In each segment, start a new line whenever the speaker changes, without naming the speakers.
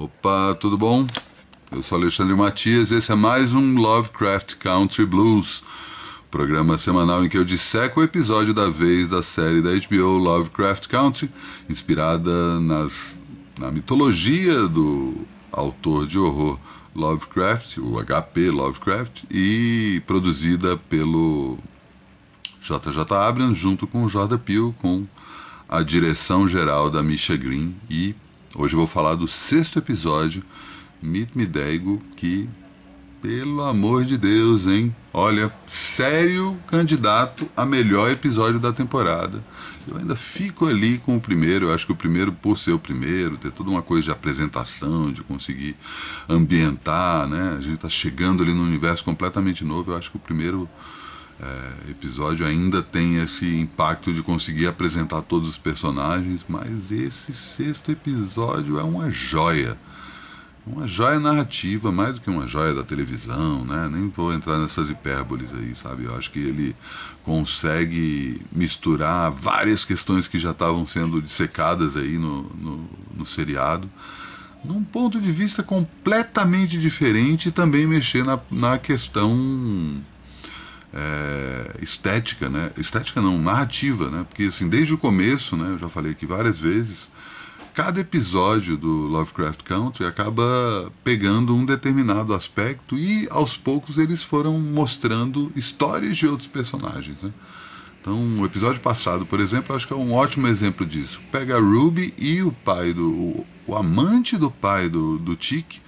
Opa, tudo bom? Eu sou Alexandre Matias e esse é mais um Lovecraft Country Blues, programa semanal em que eu disseco o episódio da vez da série da HBO Lovecraft Country, inspirada nas, na mitologia do autor de horror Lovecraft, o HP Lovecraft, e produzida pelo JJ Abrams junto com o Jordan Peele, com a direção geral da Misha Green e Hoje eu vou falar do sexto episódio, Meet Me Daigo, que, pelo amor de Deus, hein? Olha, sério candidato a melhor episódio da temporada. Eu ainda fico ali com o primeiro, eu acho que o primeiro, por ser o primeiro, ter toda uma coisa de apresentação, de conseguir ambientar, né? A gente tá chegando ali num universo completamente novo, eu acho que o primeiro é, episódio ainda tem esse impacto de conseguir apresentar todos os personagens, mas esse sexto episódio é uma joia. Uma joia narrativa, mais do que uma joia da televisão, né? Nem vou entrar nessas hipérboles aí, sabe? Eu acho que ele consegue misturar várias questões que já estavam sendo dissecadas aí no, no, no seriado num ponto de vista completamente diferente e também mexer na, na questão é, estética, né? estética não, narrativa, né? porque assim, desde o começo, né, eu já falei aqui várias vezes, cada episódio do Lovecraft Country acaba pegando um determinado aspecto e aos poucos eles foram mostrando histórias de outros personagens. Né? Então, o episódio passado, por exemplo, acho que é um ótimo exemplo disso. Pega a Ruby e o pai do. o, o amante do pai do, do Chick,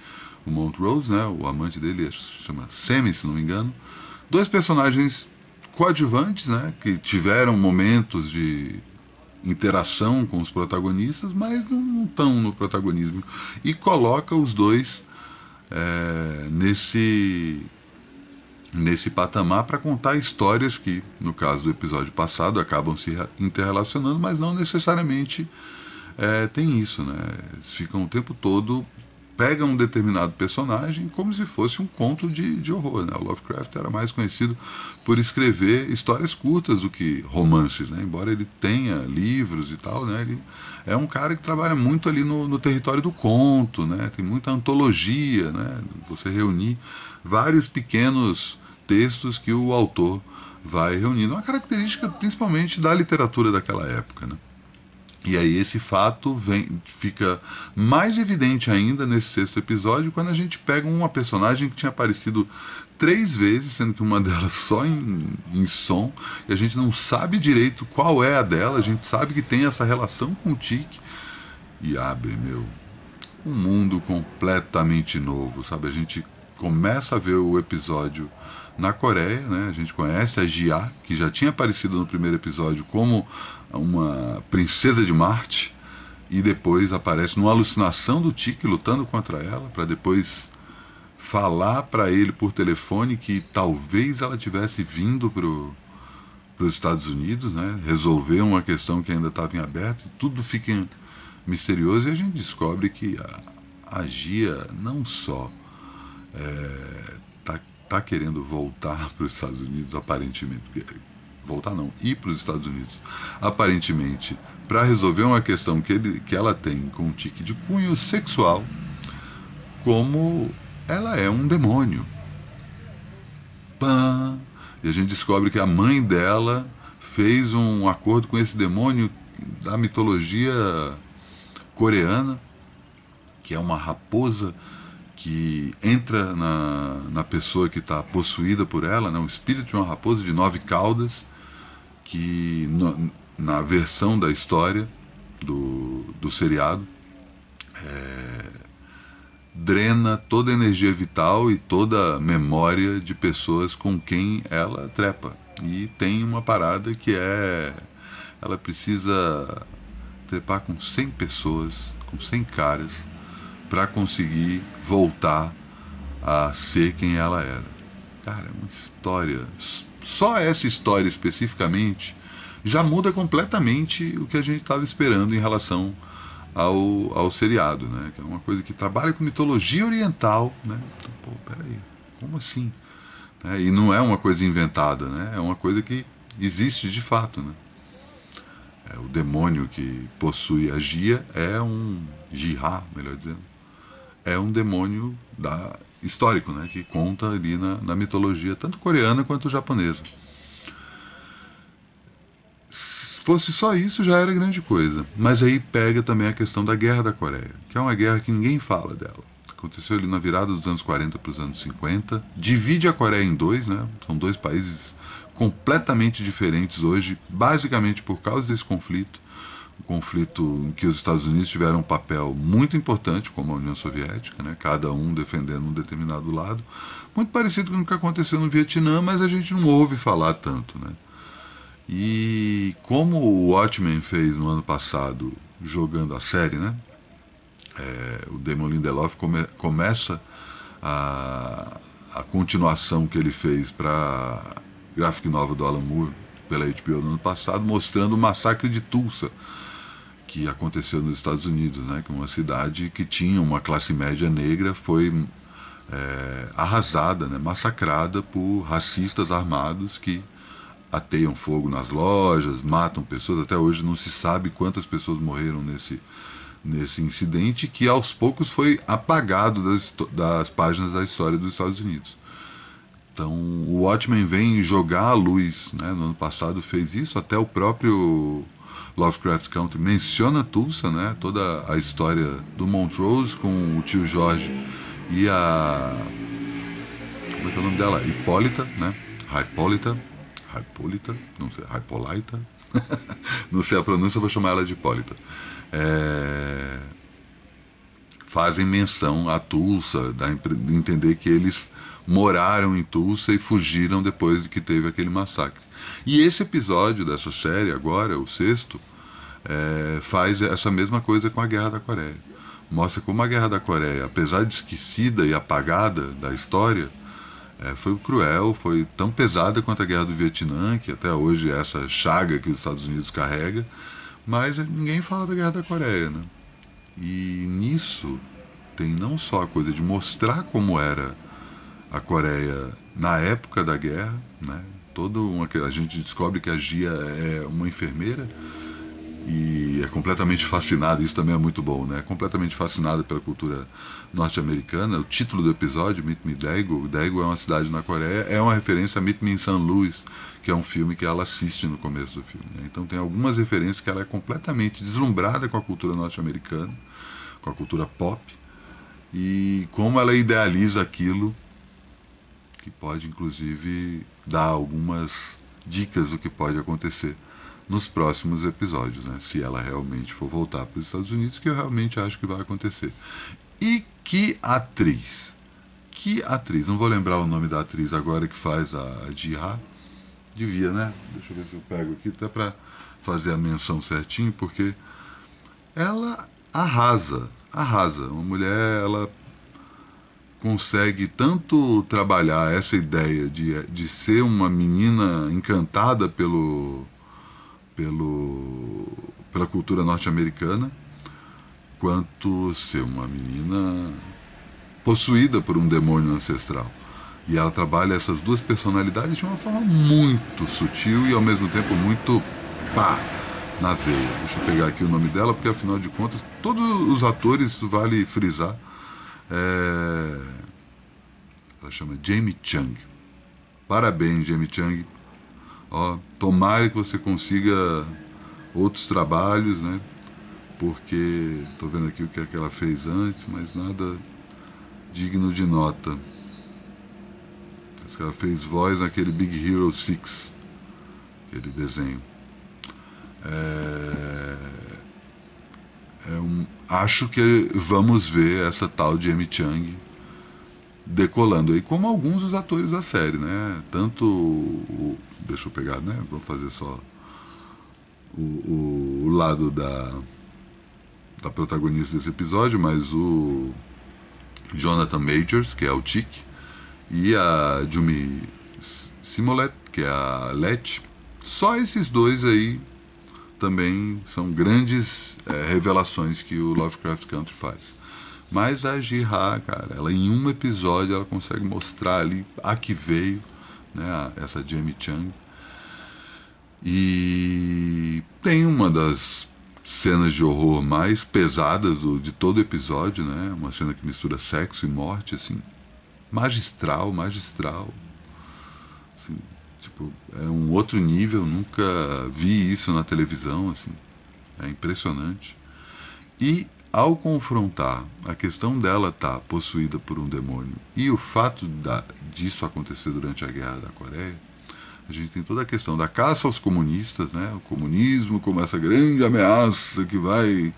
o Montrose, né? O amante dele, acho que se chama Sammy, se não me engano dois personagens coadjuvantes, né, que tiveram momentos de interação com os protagonistas, mas não estão no protagonismo. E coloca os dois é, nesse, nesse patamar para contar histórias que, no caso do episódio passado, acabam se interrelacionando, mas não necessariamente é, tem isso. Né? Eles ficam o tempo todo pega um determinado personagem como se fosse um conto de, de horror. Né? O Lovecraft era mais conhecido por escrever histórias curtas do que romances, né? embora ele tenha livros e tal. Né? Ele é um cara que trabalha muito ali no, no território do conto, né? tem muita antologia, né? você reunir vários pequenos textos que o autor vai reunindo. É uma característica principalmente da literatura daquela época. Né? E aí esse fato vem, fica mais evidente ainda nesse sexto episódio quando a gente pega uma personagem que tinha aparecido três vezes, sendo que uma delas só em, em som, e a gente não sabe direito qual é a dela, a gente sabe que tem essa relação com o Tique, e abre, meu, um mundo completamente novo, sabe? A gente começa a ver o episódio na Coreia, né? A gente conhece a Jia, que já tinha aparecido no primeiro episódio como uma princesa de Marte e depois aparece numa alucinação do Tique lutando contra ela para depois falar para ele por telefone que talvez ela tivesse vindo para os Estados Unidos, né? Resolver uma questão que ainda estava em aberto, tudo fica misterioso e a gente descobre que a, a Gia não só é, tá, tá querendo voltar para os Estados Unidos aparentemente, voltar não, ir para os Estados Unidos, aparentemente, para resolver uma questão que, ele, que ela tem com um tique de cunho sexual, como ela é um demônio. Pã! E a gente descobre que a mãe dela fez um acordo com esse demônio da mitologia coreana, que é uma raposa que entra na, na pessoa que está possuída por ela, né, o espírito de uma raposa de nove caudas, que no, na versão da história do, do seriado é, drena toda a energia vital e toda a memória de pessoas com quem ela trepa. E tem uma parada que é. Ela precisa trepar com 100 pessoas, com 100 caras para conseguir voltar a ser quem ela era. Cara, é uma história. Só essa história especificamente já muda completamente o que a gente estava esperando em relação ao, ao seriado, né? Que é uma coisa que trabalha com mitologia oriental, né? Então, pô, peraí, como assim? É, e não é uma coisa inventada, né? É uma coisa que existe de fato, né? É, o demônio que possui a Gia é um Jihá, melhor dizendo é um demônio da, histórico, né, que conta ali na, na mitologia, tanto coreana quanto japonesa. Se fosse só isso, já era grande coisa. Mas aí pega também a questão da Guerra da Coreia, que é uma guerra que ninguém fala dela. Aconteceu ali na virada dos anos 40 para os anos 50. Divide a Coreia em dois, né? São dois países completamente diferentes hoje, basicamente por causa desse conflito conflito em que os Estados Unidos tiveram um papel muito importante, como a União Soviética, né? cada um defendendo um determinado lado, muito parecido com o que aconteceu no Vietnã, mas a gente não ouve falar tanto. Né? E como o Watchmen fez no ano passado, jogando a série, né? É, o Damon Lindelof come, começa a, a continuação que ele fez para graphic novel do Alan Moore pela HBO no ano passado, mostrando o massacre de Tulsa que aconteceu nos Estados Unidos, né, que uma cidade que tinha uma classe média negra foi é, arrasada, né, massacrada por racistas armados que ateiam fogo nas lojas, matam pessoas. Até hoje não se sabe quantas pessoas morreram nesse, nesse incidente, que aos poucos foi apagado das, das páginas da história dos Estados Unidos. Então, o Watchmen vem jogar a luz. Né, no ano passado fez isso, até o próprio Lovecraft Country menciona Tulsa, né? Toda a história do Montrose com o tio Jorge e a como é que é o nome dela? Hipólita, né? Hipólita, Hipólita, não sei, Hipolita? não sei a pronúncia, vou chamar ela de Hipólita. É... Fazem menção a Tulsa, dá a entender que eles moraram em Tulsa e fugiram depois de que teve aquele massacre. E esse episódio dessa série, agora, o sexto, é, faz essa mesma coisa com a Guerra da Coreia. Mostra como a Guerra da Coreia, apesar de esquecida e apagada da história, é, foi cruel, foi tão pesada quanto a Guerra do Vietnã, que até hoje é essa chaga que os Estados Unidos carrega, mas ninguém fala da Guerra da Coreia. Né? E nisso tem não só a coisa de mostrar como era a Coreia na época da guerra, né? todo uma, a gente descobre que a Gia é uma enfermeira e é completamente fascinada, isso também é muito bom, né? É completamente fascinada pela cultura norte-americana. O título do episódio, Meet Me Daegu, Daegu é uma cidade na Coreia, é uma referência a Meet Me in St. Louis, que é um filme que ela assiste no começo do filme. Né? Então tem algumas referências que ela é completamente deslumbrada com a cultura norte-americana, com a cultura pop, e como ela idealiza aquilo que pode, inclusive, dá algumas dicas do que pode acontecer nos próximos episódios, né? se ela realmente for voltar para os Estados Unidos, que eu realmente acho que vai acontecer. E que atriz! Que atriz! Não vou lembrar o nome da atriz agora que faz a, a Devia, né? Deixa eu ver se eu pego aqui, até para fazer a menção certinho, porque ela arrasa, arrasa. Uma mulher, ela consegue tanto trabalhar essa ideia de, de ser uma menina encantada pelo, pelo, pela cultura norte-americana, quanto ser uma menina possuída por um demônio ancestral. E ela trabalha essas duas personalidades de uma forma muito sutil e ao mesmo tempo muito pá na veia. Deixa eu pegar aqui o nome dela, porque afinal de contas, todos os atores, vale frisar, é, chama Jamie Chung. Parabéns, Jamie Chung. Ó, tomara que você consiga outros trabalhos, né? Porque estou vendo aqui o que, é que ela fez antes, mas nada digno de nota. Ela fez voz naquele Big Hero 6, aquele desenho. É, é um, acho que vamos ver essa tal de M. Chang decolando aí, como alguns dos atores da série, né? Tanto. O, deixa eu pegar, né? Vou fazer só o, o, o lado da, da protagonista desse episódio, mas o Jonathan Majors, que é o Tic, e a Jumi Simolet, que é a Let. Só esses dois aí também são grandes é, revelações que o Lovecraft Country faz. Mas a Jihá, cara, ela em um episódio ela consegue mostrar ali a que veio, né, essa Jamie Chang. E tem uma das cenas de horror mais pesadas do, de todo episódio, né? Uma cena que mistura sexo e morte, assim. Magistral, magistral. Assim, tipo, é um outro nível, nunca vi isso na televisão, assim. É impressionante. E ao confrontar a questão dela estar tá possuída por um demônio e o fato da, disso acontecer durante a Guerra da Coreia, a gente tem toda a questão da caça aos comunistas, né? o comunismo como essa grande ameaça que vai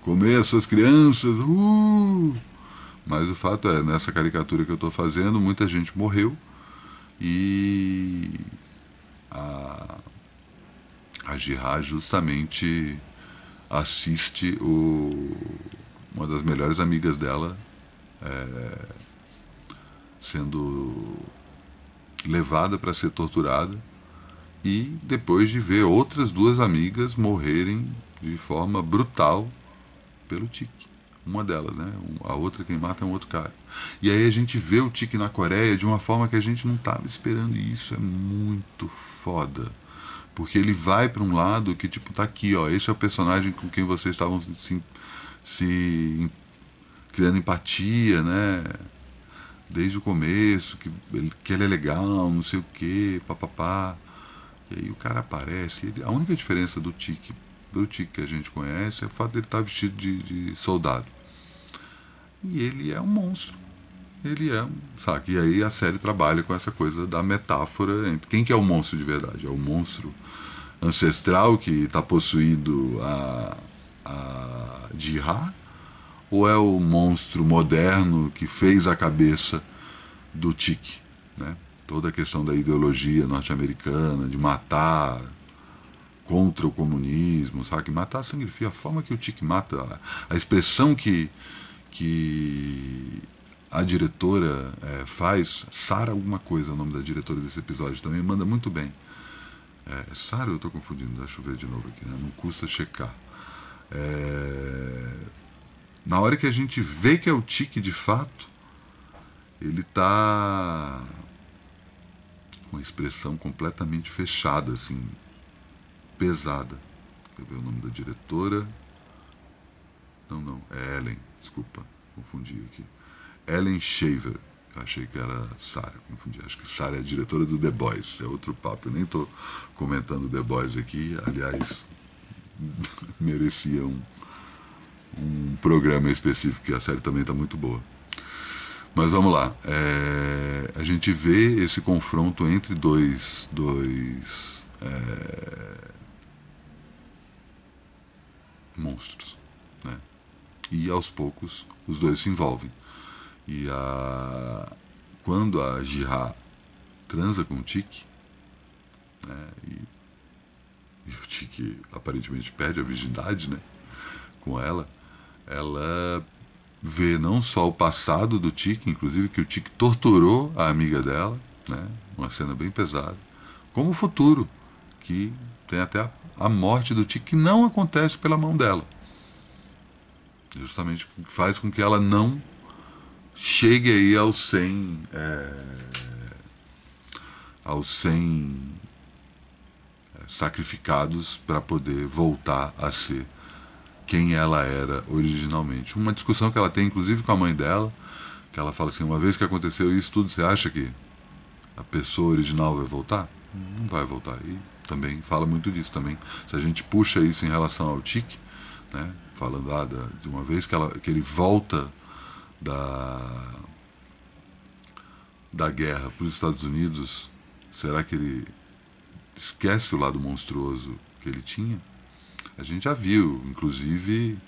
comer as suas crianças. Uh! Mas o fato é, nessa caricatura que eu estou fazendo, muita gente morreu e a, a é justamente assiste o, uma das melhores amigas dela é, sendo levada para ser torturada e depois de ver outras duas amigas morrerem de forma brutal pelo tique. Uma delas, né? A outra quem mata é um outro cara. E aí a gente vê o tique na Coreia de uma forma que a gente não estava esperando. E isso é muito foda. Porque ele vai para um lado que, tipo, tá aqui, ó. Esse é o personagem com quem vocês estavam se, se criando empatia, né? Desde o começo, que ele, que ele é legal, não sei o quê, papapá. E aí o cara aparece. Ele, a única diferença do Tique, do Tique que a gente conhece, é o fato dele estar tá vestido de, de soldado. E ele é um monstro ele é um E aí a série trabalha com essa coisa da metáfora entre quem que é o monstro de verdade? É o monstro ancestral que está possuído a, a de Ra? Ou é o monstro moderno que fez a cabeça do Tique? Né? Toda a questão da ideologia norte-americana, de matar contra o comunismo, sabe? Matar significa a forma que o Tique mata, a, a expressão que, que a diretora é, faz, Sara alguma coisa é o nome da diretora desse episódio também, manda muito bem. É, Sara, eu estou confundindo, deixa eu ver de novo aqui, né? não custa checar. É, na hora que a gente vê que é o tique de fato, ele tá com a expressão completamente fechada, assim, pesada. Quer ver o nome da diretora? Não, não, é Ellen, desculpa, confundi aqui. Ellen Shaver. Achei que era Sara, confundi. Acho que Sara é a diretora do The Boys, é outro papo. Eu nem estou comentando The Boys aqui. Aliás, merecia um, um programa específico, que a série também está muito boa. Mas vamos lá. É, a gente vê esse confronto entre dois. dois é, monstros. Né? E aos poucos os dois se envolvem. E a, quando a Jihá transa com o Tique, né, e, e o Tique aparentemente perde a virgindade né, com ela, ela vê não só o passado do Tique, inclusive que o Tique torturou a amiga dela, né? uma cena bem pesada, como o futuro, que tem até a, a morte do Tique, que não acontece pela mão dela. Justamente faz com que ela não chegue aí aos 100, é, aos 100 é, sacrificados para poder voltar a ser quem ela era originalmente. Uma discussão que ela tem, inclusive, com a mãe dela, que ela fala assim: uma vez que aconteceu isso tudo, você acha que a pessoa original vai voltar? Não vai voltar. E também fala muito disso também. Se a gente puxa isso em relação ao Tique, né, falando ah, de uma vez que, ela, que ele volta da, da guerra para os Estados Unidos, será que ele esquece o lado monstruoso que ele tinha? A gente já viu, inclusive,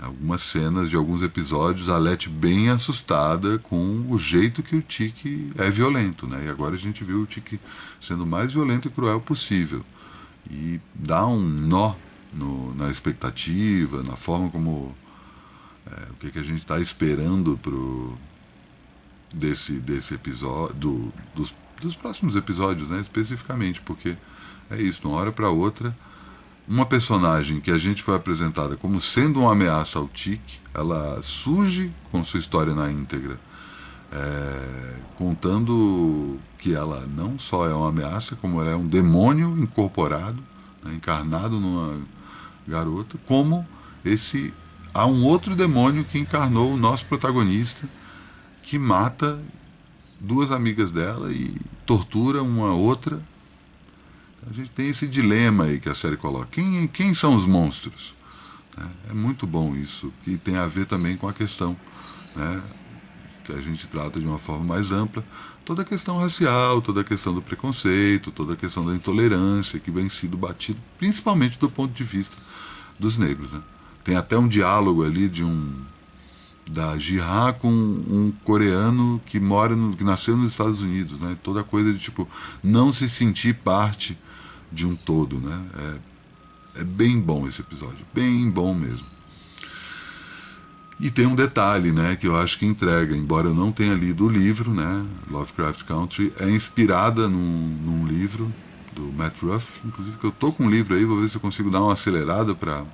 algumas cenas de alguns episódios, a Lete bem assustada com o jeito que o Tiki é violento, né? E agora a gente viu o Tiki sendo o mais violento e cruel possível. E dá um nó no, na expectativa, na forma como é, o que, que a gente está esperando pro, desse, desse episódio, do, dos, dos próximos episódios, né, especificamente, porque é isso, de uma hora para outra, uma personagem que a gente foi apresentada como sendo uma ameaça ao Tique, ela surge com sua história na íntegra, é, contando que ela não só é uma ameaça, como ela é um demônio incorporado, né, encarnado numa garota, como esse há um outro demônio que encarnou o nosso protagonista, que mata duas amigas dela e tortura uma outra. A gente tem esse dilema aí que a série coloca. Quem, quem são os monstros? Né? É muito bom isso, que tem a ver também com a questão. Né? A gente trata de uma forma mais ampla toda a questão racial, toda a questão do preconceito, toda a questão da intolerância que vem sido batido, principalmente do ponto de vista dos negros. Né? Tem até um diálogo ali de um da Jihá com um coreano que mora no, que nasceu nos Estados Unidos, né? Toda coisa de tipo não se sentir parte de um todo, né? É, é bem bom esse episódio, bem bom mesmo. E tem um detalhe, né, que eu acho que entrega, embora eu não tenha lido o livro, né, Lovecraft Country, é inspirada num, num livro do Matt Ruff, inclusive que eu tô com um livro aí, vou ver se eu consigo dar uma acelerada para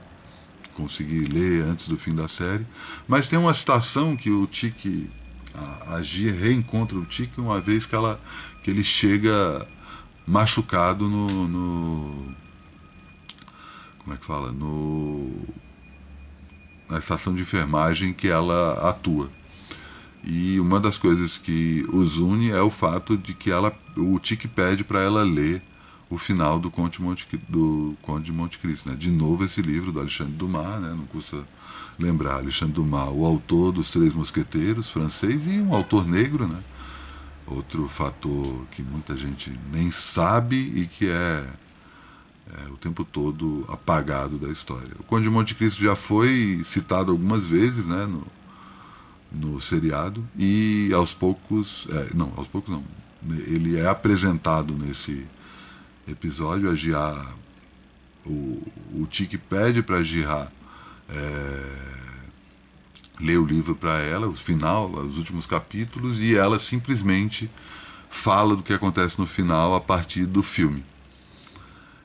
consegui ler antes do fim da série. Mas tem uma citação que o Tiki, a, a reencontra o Tiki uma vez que, ela, que ele chega machucado no, no, Como é que fala? No. Na estação de enfermagem que ela atua. E uma das coisas que os une é o fato de que ela, o Tiki pede para ela ler o final do Conde, Monte, do Conde de Monte Cristo. Né? De novo esse livro do Alexandre Dumas, né? não custa lembrar, Alexandre Dumas, o autor dos Três Mosqueteiros, francês, e um autor negro, né? outro fator que muita gente nem sabe e que é, é, o tempo todo apagado da história. O Conde de Monte Cristo já foi citado algumas vezes né, no, no seriado e aos poucos, é, não, aos poucos não, ele é apresentado nesse episódio, a Gia, o, o pede para a Gia é, ler o livro para ela, o final, os últimos capítulos, e ela simplesmente fala do que acontece no final a partir do filme.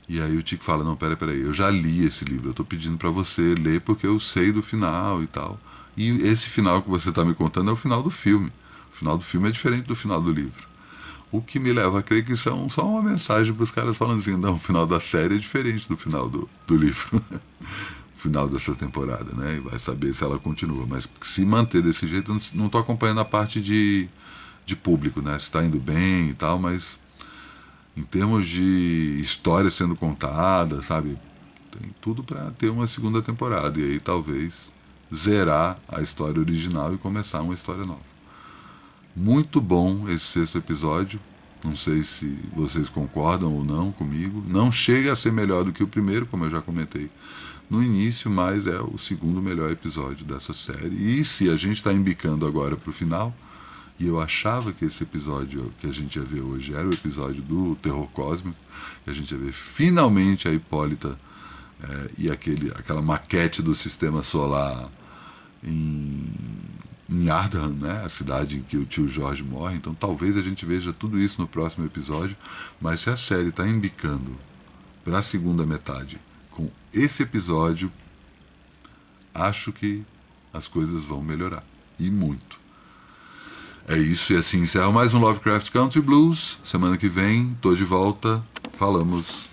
E aí o Tico fala, não, peraí, peraí, eu já li esse livro, eu estou pedindo para você ler porque eu sei do final e tal. E esse final que você está me contando é o final do filme. O final do filme é diferente do final do livro. O que me leva a crer que isso é um, só uma mensagem para os caras falando assim, não, o final da série é diferente do final do, do livro. o final dessa temporada, né? E vai saber se ela continua. Mas se manter desse jeito, não estou acompanhando a parte de, de público, né? Se está indo bem e tal, mas em termos de história sendo contada, sabe? Tem tudo para ter uma segunda temporada. E aí talvez zerar a história original e começar uma história nova. Muito bom esse sexto episódio. Não sei se vocês concordam ou não comigo. Não chega a ser melhor do que o primeiro, como eu já comentei no início, mas é o segundo melhor episódio dessa série. E se a gente está embicando agora para o final, e eu achava que esse episódio que a gente ia ver hoje era o episódio do terror cósmico, que a gente ia ver finalmente a Hipólita é, e aquele, aquela maquete do sistema solar em em Ardahan, né, a cidade em que o tio Jorge morre. Então talvez a gente veja tudo isso no próximo episódio, mas se a série está embicando para a segunda metade com esse episódio, acho que as coisas vão melhorar e muito. É isso, e assim encerra mais um Lovecraft Country Blues. Semana que vem, tô de volta. Falamos.